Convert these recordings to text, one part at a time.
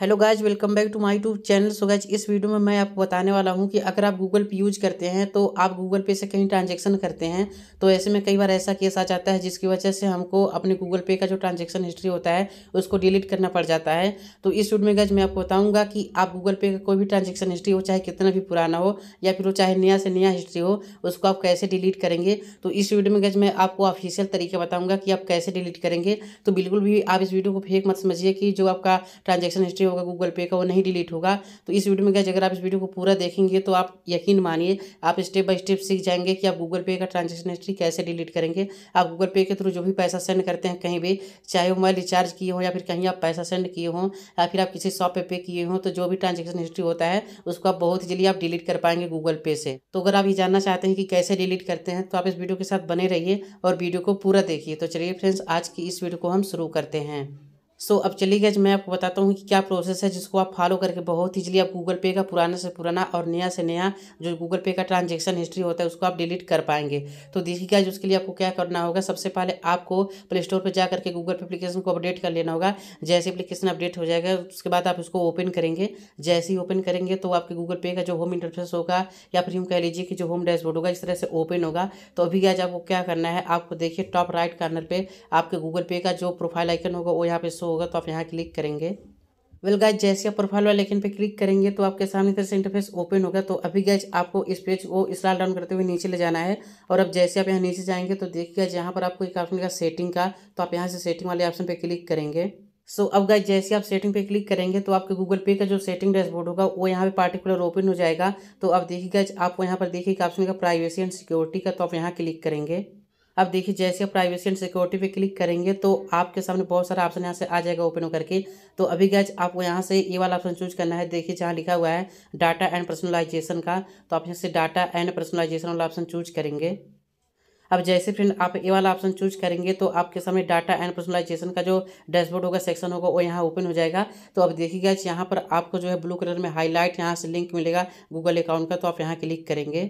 hello guys welcome back to my YouTube channel so guys इस वीडियो में मैं आपको बताने वाला हूं कि अगर आप गूगल पे यूज करते हैं तो आप गूगल पे से कहीं ट्रांजैक्शन करते हैं तो ऐसे में कई बार ऐसा केस आ जाता है जिसकी वजह से हमको अपने गूगल पे का जो ट्रांजैक्शन हिस्ट्री होता है उसको डिलीट करना पड़ जाता है तो इस वीडियो में गज मैं आपको बताऊँगा कि आप गूगल पे का कोई भी ट्रांजेक्शन हिस्ट्री हो चाहे कितना भी पुराना हो या फिर वो चाहे नया से नया हिस्ट्री हो उसको आप कैसे डिलीट करेंगे तो इस वीडियो में गज मैं आपको ऑफिशियल तरीके बताऊँगा कि आप कैसे डिलीट करेंगे तो बिल्कुल भी आप इस वीडियो को फेक मत समझिए कि जो आपका ट्रांजेक्शन हिस्ट्री होगा गूगल पे का वो नहीं डिलीट होगा तो इस वीडियो में क्या अगर आप इस वीडियो को पूरा देखेंगे तो आप यकीन मानिए आप स्टेप बाय स्टेप सीख जाएंगे कि आप गूगल पे का ट्रांजेक्शन हिस्ट्री कैसे डिलीट करेंगे आप गूगल पे के थ्रू जो भी पैसा सेंड करते हैं कहीं भी चाहे वो मोबाइल रिचार्ज किए हों या फिर कहीं आप पैसा सेंड किए हों या फिर आप किसी शॉप पर पे किए हों तो जो भी ट्रांजेक्शन हिस्ट्री होता है उसको आप बहुत जल्दी आप डिलीट कर पाएंगे गूगल पे से तो अगर आप ये जानना चाहते हैं कि कैसे डिलीट करते हैं तो आप इस वीडियो के साथ बने रहिए और वीडियो को पूरा देखिए तो चलिए फ्रेंड्स आज की इस वीडियो को हम शुरू करते हैं सो so, अब चलिए गए मैं आपको बताता हूँ कि क्या प्रोसेस है जिसको आप फॉलो करके बहुत ईजिली आप गूगल पे का पुराना से पुराना और नया से नया जो गूगल पे का ट्रांजैक्शन हिस्ट्री होता है उसको आप डिलीट कर पाएंगे तो देखिए गाइज उसके लिए आपको क्या करना होगा सबसे पहले आपको प्ले स्टोर पर जा करके गूगल पे अपलीकेशन को अपडेट कर लेना होगा जैसे अपलीकेशन अपडेट हो जाएगा उसके बाद आप उसको ओपन करेंगे जैसे ही ओपन करेंगे तो आपके गूगल पे का जो होम इंटरफेस होगा या फिर यूँ कह लीजिए कि जो होम डैशबोर्ड होगा इस तरह से ओपन होगा तो अभी गाइज आपको क्या करना है आपको देखिए टॉप राइट कार्नर पर आपके गूगल पे का जो प्रोफाइल आइकन होगा वो यहाँ पे शो होगा तो आप यहाँ क्लिक करेंगे वेल गाइज जैसे आप प्रोफाइल वाले लेकिन पे क्लिक करेंगे तो आपके सामने तरह से इंटरफेस ओपन होगा तो अभी गैज आपको इस पेज को स्लाल डाउन करते हुए नीचे ले जाना है और अब जैसे आप यहाँ नीचे जाएंगे तो देखिए जहाँ पर आपको एक ऑप्शन का सेटिंग का तो आप यहाँ से सेटिंग वाले ऑप्शन पर क्लिक करेंगे सो so, अब गाइज जैसे आप सेटिंग पे क्लिक करेंगे तो आपके गूगल पे का जो सेटिंग डैशबोर्ड होगा वो यहाँ पे पार्टिकुलर ओपन हो जाएगा तो अब देखिए गाइज आपको यहाँ पर देखिए ऑप्शन का प्राइवेसी एंड सिक्योरिटी का तो आप यहाँ क्लिक करेंगे अब देखिए जैसे आप प्राइवेसी एंड सिक्योरिटी पे क्लिक करेंगे तो आपके सामने बहुत सारा ऑप्शन यहाँ से आ जाएगा ओपन होकर के तो अभी गैज आपको यहाँ से ये वाला ऑप्शन चूज करना है देखिए जहाँ लिखा हुआ है डाटा एंड पर्सनलाइजेशन का तो आप यहाँ से डाटा एंड पर्सनलाइजेशन वाला ऑप्शन चूज करेंगे अब जैसे फ्रेंड आप ये वाला ऑप्शन चूज करेंगे तो आपके सामने डाटा एंड पर्सनलाइजेशन का जो डैशबोर्ड होगा सेक्शन होगा वो यहाँ ओपन हो जाएगा तो अब देखिएगा यहाँ पर आपको जो है ब्लू कलर में हाईलाइट यहाँ से लिंक मिलेगा गूगल अकाउंट का तो आप यहाँ क्लिक करेंगे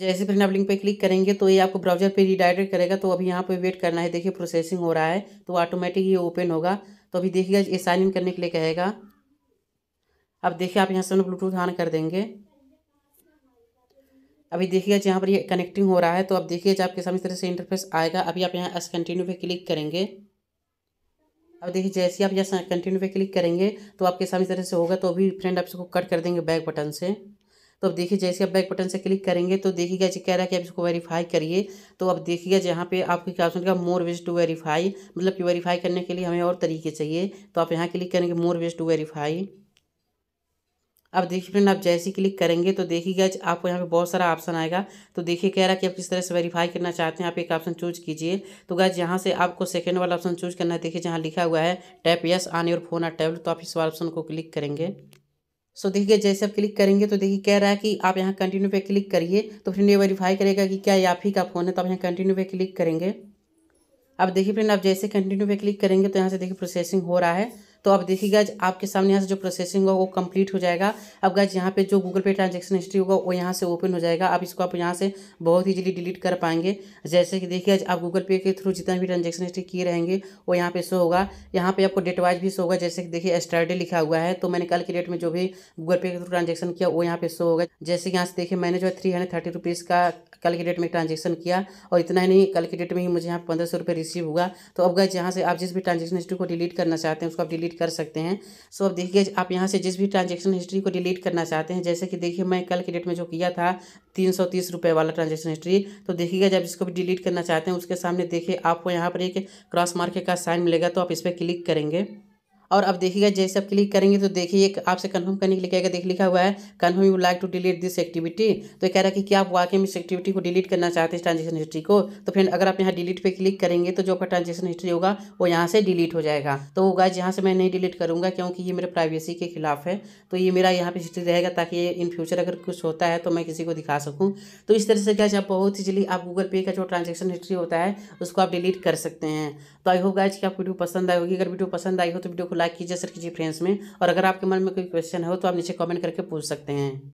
जैसे फिर आप लिंक पे क्लिक करेंगे तो ये आपको ब्राउजर पे रिडायरेक्ट करेगा तो अभी यहाँ पे वेट करना है देखिए प्रोसेसिंग हो रहा है तो ऑटोमेटिक ये ओपन होगा तो अभी देखिएगा ये साइन इन करने के लिए कहेगा अब देखिए आप यहाँ से ब्लूटूथ ऑन कर देंगे अभी देखिएगा यहाँ पर ये कनेक्टिंग हो रहा है तो अब देखिए जब आपके सामने इस तरह से इंटरफेस आएगा अभी आप यहाँ एस कंटिन्यू पे क्लिक करेंगे अब देखिए जैसे आप यहाँ कंटिन्यू पे क्लिक करेंगे तो आपके सामने इस तरह से होगा तो अभी फ्रेंड आप इसको कट कर देंगे बैक बटन से तो अब देखिए जैसे आप बैक बटन से क्लिक करेंगे तो देखिएगा जी कह रहा है कि आप इसको वेरीफाई करिए तो अब देखिएगा जहाँ पे आपके क्या ऑप्शन का मोर वेज टू वेरीफाई मतलब कि वेरीफाई करने के लिए हमें और तरीके चाहिए तो आप यहाँ क्लिक करेंगे मोर वेज टू वेरीफाई अब देखिए फ्रेंड आप जैसे ही क्लिक करेंगे तो देखिएगा आपको यहाँ पे बहुत सारा ऑप्शन आएगा तो देखिए कह रहा है कि आप किस तरह से वेरीफाई करना चाहते हैं आप एक ऑप्शन चूज कीजिए तो गैज यहाँ से आपको सेकेंड वाला ऑप्शन चूज करना है देखिए जहाँ लिखा हुआ है tap yes on your phone or tablet तो आप इस वाला ऑप्शन को क्लिक करेंगे सो देखिए जैसे आप क्लिक करेंगे तो देखिए कह रहा है कि आप यहाँ कंटिन्यू पे क्लिक करिए तो फ्रेंड ये वेरीफाई करेगा कि क्या या आप ही का फ़ोन है तो आप यहाँ कंटिन्यू पे क्लिक करेंगे अब देखिए फ्रेंड आप जैसे कंटिन्यू पे क्लिक करेंगे तो यहाँ से देखिए प्रोसेसिंग हो रहा है तो आप देखिएगा आपके सामने यहाँ से जो प्रोसेसिंग होगा वो कंप्लीट हो जाएगा अब गाइज यहाँ पे जो गूगल पे ट्रांजेक्शन हिस्ट्री होगा वो यहाँ से ओपन हो जाएगा आप इसको आप यहाँ से बहुत ईजिली डिलीट कर पाएंगे जैसे कि देखिए आप गूगल पे के थ्रू जितना भी ट्रांजेक्शन हिस्ट्री किए रहेंगे वो यहाँ पे शो होगा यहाँ पे आपको डेट वाइज भी शो होगा जैसे कि देखिए स्टर्डे लिखा हुआ है तो मैंने कल की डेट में जो भी गूगल पे के थ्रू ट्रांजेक्शन किया वो यहाँ पे शो होगा जैसे कि यहाँ से देखिए मैंने जो है थ्री हंड्रेड थर्टी रुपीज़ का कल की डेट में ट्रांजेक्शन किया और इतना ही नहीं कल की डेट में ही मुझे यहाँ पंद्रह सौ रुपये रिसीव हुआ तो अब गए यहाँ से आप जिस भी ट्रांजेक्शन हिस्ट्री को डिलीट करना चाहते हैं उसको आप डिलीट डिलीट कर सकते हैं सो अब देखिए आप यहाँ से जिस भी ट्रांजेक्शन हिस्ट्री को डिलीट करना चाहते हैं जैसे कि देखिए मैं कल के डेट में जो किया था तीन सौ तीस रुपये वाला ट्रांजेक्शन हिस्ट्री तो देखिएगा जब इसको भी डिलीट करना चाहते हैं उसके सामने देखिए आपको यहाँ पर एक क्रॉस मार्केट का साइन मिलेगा तो आप इस पर क्लिक करेंगे और अब देखिएगा जैसे आप क्लिक करेंगे तो देखिए आपसे कन्फर्म करने के लिए कहेगा देख लिखा हुआ है confirm you like to delete this activity तो कह रहा है कि क्या आप वाकई में इस एक्टिविटी को डिलीट करना चाहते हैं ट्रांजेक्शन हिस्ट्री को तो फ्रेंड अगर आप यहाँ डिलीट पर क्लिक करेंगे तो जो आपका ट्रांजेक्शन हिस्ट्री होगा वो यहाँ से डिलीट हो जाएगा तो होगा यहाँ से मैं नहीं डिलीट करूँगा क्योंकि ये मेरे प्राइवेसी के खिलाफ है तो ये मेरा यहाँ पर हिस्ट्री रहेगा ताकि इन फ्यूचर अगर कुछ होता है तो मैं किसी को दिखा सकूँ तो इस तरह से क्या आप बहुत इजिली आप गूगल पे का जो ट्रांजेक्शन हिस्ट्री होता है उसको आप डिलीट कर सकते हैं तो आई होप गाइज कि आप वीडियो पसंद आई होगी अगर वीडियो पसंद आई हो तो वीडियो को लाइक कीजिए शेयर कीजिए फ्रेंड्स में और अगर आपके मन में कोई क्वेश्चन हो तो आप नीचे कमेंट करके पूछ सकते हैं